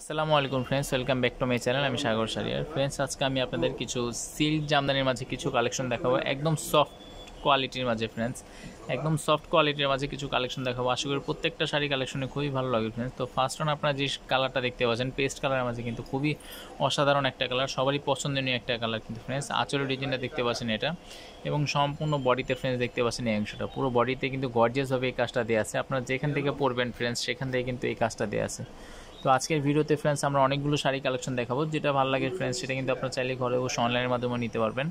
আসসালামু আলাইকুম friends welcome back to my channel আমি সাগর সারিয়ার ফ্রেন্ডস আজকে আমি আপনাদের কিছু সিল্ক জামদানির মাঝে কিছু কালেকশন দেখাবো একদম সফট কোয়ালিটির মাঝে ফ্রেন্ডস একদম সফট কোয়ালিটির মাঝে কিছু কালেকশন দেখাবো আশা করি প্রত্যেকটা শাড়ি কালেকশনে খুবই ভালো লাগে ফ্রেন্ডস তো ফার্স্ট অন আপনারা যে কালারটা দেখতে পাচ্ছেন পেস্ট কালারের মাঝে কিন্তু খুবই অসাধারণ একটা কালার সবারই পছন্দনীয় একটা কালার কিন্তু ফ্রেন্ডস আচলের ডিজাইনটা দেখতে পাচ্ছেন এটা এবং সম্পূর্ণ বডিতে ফ্রেন্ডস দেখতে পাচ্ছেন এই অংশটা পুরো বডিতে কিন্তু গর্জিয়াসভাবে এই কাজটা দেওয়া আছে আপনারা যেখান থেকে পরবেন ফ্রেন্ডস সেখান থেকে কিন্তু এই কাজটা দেওয়া আছে তো আজকের ভিডিওতে ফ্রেন্ডস আমরা অনেকগুলো শাড়ি কালেকশন দেখাবো যেটা ভালো লাগে ফ্রেন্ডস সেটা কিন্তু আপনারা চাইলে ঘরে বসে অনলাইনের মাধ্যমে নিতে পারবেন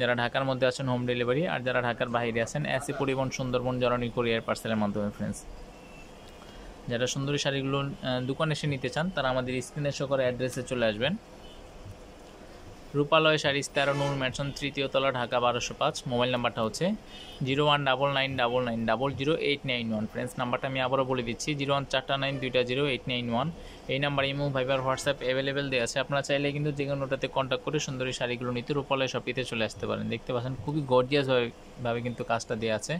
যারা ঢাকার মধ্যে আছেন হোম ডেলিভারি আর যারা ঢাকার বাইরে আছেন এসি পরিবহন সুন্দরবন জরানি কোরিয়ার পার্সেলের মাধ্যমে ফ্রেন্ডস যারা সুন্দরী শাড়িগুলো দোকানে এসে নিতে চান তারা আমাদের স্ক্রিনে শো করে অ্যাড্রেসে চলে আসবেন রূপালয় শাড়িস তেরো নূর ম্যাটসন তৃতীয় তলা ঢাকা বারোশো পাঁচ মোবাইল নাম্বারটা হচ্ছে zero one double nine double nine double zero eight nine one friends নাম্বারটা আমি আবারও বলে দিচ্ছি জিরো ওয়ান চারটা নাইন দুইটা জিরো এইট নাইন ওয়ান এই number imo Viber WhatsApp available দেওয়া আছে আপনারা চাইলে কিন্তু যে কোনোটাতে কন্ট্যাক্ট করে সুন্দরী শাড়িগুলো নিতে রূপালয় শপিতে চলে আসতে পারেন দেখতে পাচ্ছেন খুবই গর্জিয়াসভাবে কিন্তু কাজটা দেওয়া আছে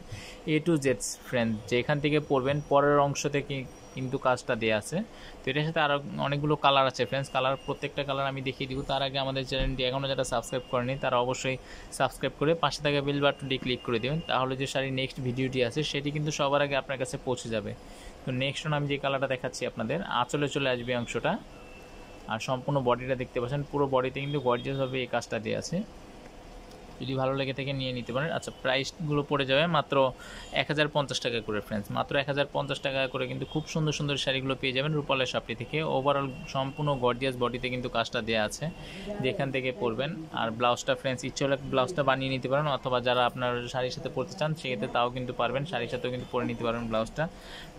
এ টু জেডস ফ্রেন্ড যেখান থেকে পড়বেন পরের অংশ থেকে কিন্তু কাজটা দেওয়া আছে তো এটার সাথে আরও অনেকগুলো কালার আছে ফ্রেন্ডস কালার প্রত্যেকটা কালার আমি দেখিয়ে দিব তার আগে আমাদের চ্যানেলটি এখনও যারা সাবস্ক্রাইব করেনি তারা অবশ্যই সাবস্ক্রাইব করে পাশে থাকা বেল বাটনটি ক্লিক করে দেবেন তাহলে যে শাড়ির নেক্সট ভিডিওটি আছে সেটি কিন্তু সবার আগে আপনার কাছে পৌঁছে যাবে তো নেক্সট আমি যে কালারটা দেখাচ্ছি আপনাদের আঁচলে চলে আসবে অংশটা আর সম্পূর্ণ বডিটা দেখতে পাচ্ছেন পুরো বডিতে কিন্তু গর্জিয়াসভাবে এই কাজটা দেওয়া আছে যদি ভালো লেগে থেকে নিয়ে নিতে পারেন আচ্ছা প্রাইসগুলো পড়ে যাবে মাত্র এক হাজার পঞ্চাশ টাকা করে ফ্রেন্ডস মাত্র এক হাজার পঞ্চাশ টাকা করে কিন্তু খুব সুন্দর সুন্দর শাড়িগুলো পেয়ে যাবেন রূপালের শপটি থেকে ওভারঅল সম্পূর্ণ গর্জিয়াস বডিতে কিন্তু কাজটা দেওয়া আছে যেখান থেকে পরবেন আর ব্লাউজটা ফ্রেন্ডস ইচ্ছে হলে ব্লাউজটা বানিয়ে নিতে পারেন অথবা যারা আপনার শাড়ির সাথে পরতে চান সেক্ষেত্রে তাও কিন্তু পারবেন শাড়ির সাথেও কিন্তু পরে নিতে পারবেন ব্লাউজটা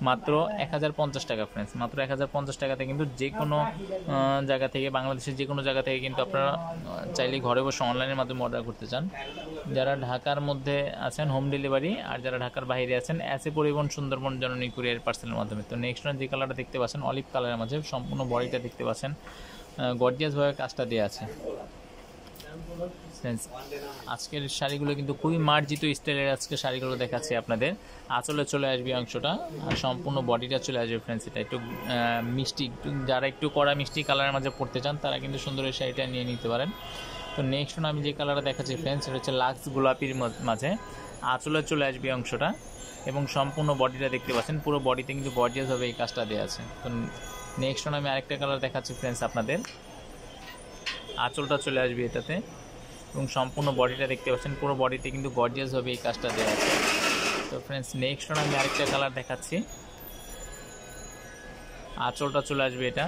মাত্র এক হাজার পঞ্চাশ টাকা ফ্রেন্ডস মাত্র এক হাজার পঞ্চাশ টাকাতে কিন্তু যে কোনো জায়গা থেকে বাংলাদেশের যে কোনো জায়গা থেকে কিন্তু আপনারা চাইলে ঘরে বসে অনলাইনের মাধ্যমে অর্ডার করতে চান যারা ঢাকার মধ্যে আছেন হোম ডেলিভারি আর যারা ঢাকার বাইরে আছেন অ্যাসে পরিবহন সুন্দরবন জননী কুরিয়ার পার্সেলের মাধ্যমে তো নেক্সট যে কালারটা দেখতে পাচ্ছেন অলিভ কালারের মাঝে সম্পূর্ণ বডিটা দেখতে পাচ্ছেন গর্জিয়াসভাবে কাজটা দেওয়া আছে আজকের শাড়িগুলো কিন্তু খুবই মার্জিত স্টাইলের আজকে শাড়িগুলো দেখাচ্ছি আপনাদের আঁচলে চলে আসবে অংশটা আর সম্পূর্ণ বডিটা চলে আসবে ফ্রেন্ডস এটা একটু মিষ্টি যারা একটু কড়া মিষ্টি কালারের মাঝে পড়তে চান তারা কিন্তু সুন্দর এই শাড়িটা নিয়ে নিতে পারেন তো নেক্সট আমি যে কালারটা দেখাচ্ছি ফ্রেন্ডস সেটা হচ্ছে লাক্স গোলাপির মাঝে আঁচলে চলে আসবে অংশটা এবং সম্পূর্ণ বডিটা দেখতে পাচ্ছেন পুরো বডিতে কিন্তু হবে এই কাজটা দেওয়া আছে তো নেক্সট আমি আরেকটা কালার দেখাচ্ছি ফ্রেন্ডস আপনাদের আঁচলটা চলে আসবে এটাতে এবং সম্পূর্ণ বডিটা দেখতে পাচ্ছেন পুরো বডিতে কিন্তু গর্জিয়াসভাবে এই কাজটা দেওয়া আছে তো ফ্রেন্ডস নেক্সট আমি আরেকটা কালার দেখাচ্ছি আঁচলটা চলে আসবে এটা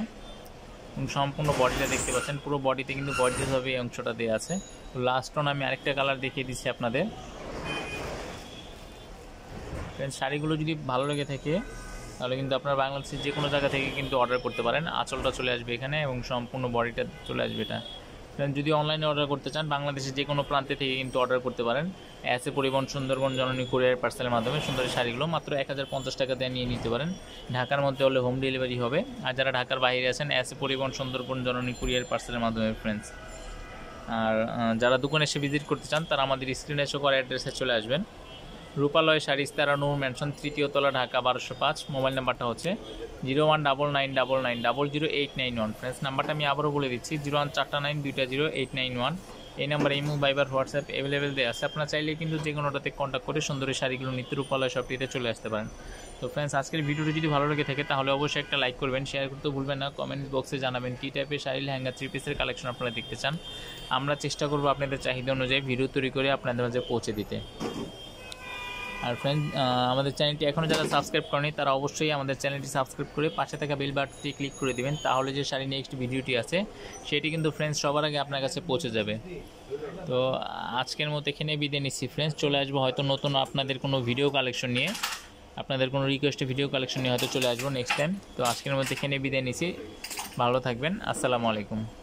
সম্পূর্ণ বডিটা দেখতে পাচ্ছেন পুরো বডিতে কিন্তু গর্জিয়াসভাবে এই অংশটা দেওয়া আছে তো লাস্ট অন আমি আরেকটা কালার দেখিয়ে দিচ্ছি আপনাদের শাড়িগুলো যদি ভালো লেগে থাকে তাহলে কিন্তু আপনার বাংলাদেশের যে কোনো জায়গা থেকে কিন্তু অর্ডার করতে পারেন আঁচলটা চলে আসবে এখানে এবং সম্পূর্ণ বডিটা চলে আসবে এটা যদি অনলাইনে অর্ডার করতে চান বাংলাদেশের যে কোনো প্রান্তে থেকে কিন্তু অর্ডার করতে পারেন অ্যাসে পরিবহন সুন্দরবন জননী কুরিয়ার পার্সেলের মাধ্যমে সুন্দর শাড়িগুলো মাত্র এক হাজার পঞ্চাশ টাকা দিয়ে নিয়ে নিতে পারেন ঢাকার মধ্যে হলে হোম ডেলিভারি হবে আর যারা ঢাকার বাইরে আছেন অ্যাসে পরিবহন সুন্দরবন জননী কুরিয়ার পার্সেলের মাধ্যমে ফ্রেন্ডস আর যারা দোকানে এসে ভিজিট করতে চান তারা আমাদের স্ক্রিনে এসে করা অ্যাড্রেসে চলে আসবেন রূপালয় শাড়ি ইস্তারা নুর ম্যানশন তৃতীয় তলা ঢাকা বারোশো পাঁচ মোবাইল নাম্বারটা হচ্ছে zero one double nine double nine double zero eight nine one friends নাম্বারটা আমি আবারও বলে দিচ্ছি জিরো ওয়ান চারটা নাইন দুইটা জিরো এইট নাইন ওয়ান এই number imo Viber WhatsApp available দেওয়া আছে আপনার চাইলে কিন্তু যে কোনোটাতে কন্ট্যাক্ট করে সুন্দরী শাড়িগুলো নিত্য রূপালয় সবটিতে চলে আসতে পারেন তো ফ্রেন্ডস আজকের ভিডিওটি যদি ভালো লেগে থাকে তাহলে অবশ্যই একটা লাইক করবেন শেয়ার করতে ভুলবেন না কমেন্ট বক্সে জানাবেন কী টাইপের শাড়ি হ্যাঙ্গার থ্রি পিসের কালেকশন আপনারা দেখতে চান আমরা চেষ্টা করব আপনাদের চাহিদা অনুযায়ী ভিডিও তৈরি করে আপনাদের মাঝে পৌঁছে দিতে আর ফ্রেন্ড আমাদের চ্যানেলটি এখনও যারা সাবস্ক্রাইব করেনি তারা অবশ্যই আমাদের চ্যানেলটি সাবস্ক্রাইব করে পাশে থাকা বেল বাটনটি ক্লিক করে দেবেন তাহলে যে শাড়ি নেক্সট ভিডিওটি আছে সেটি কিন্তু ফ্রেন্ডস সবার আগে আপনার কাছে পৌঁছে যাবে তো আজকের মতো এখানে বিদায় নিচ্ছি ফ্রেন্ডস চলে আসবো হয়তো নতুন আপনাদের কোনো ভিডিও কালেকশন নিয়ে আপনাদের কোনো রিকোয়েস্টে ভিডিও কালেকশন নিয়ে হয়তো চলে আসবো নেক্সট টাইম তো আজকের মতো এখানে বিদায় নিচ্ছি ভালো থাকবেন আসসালামু আলাইকুম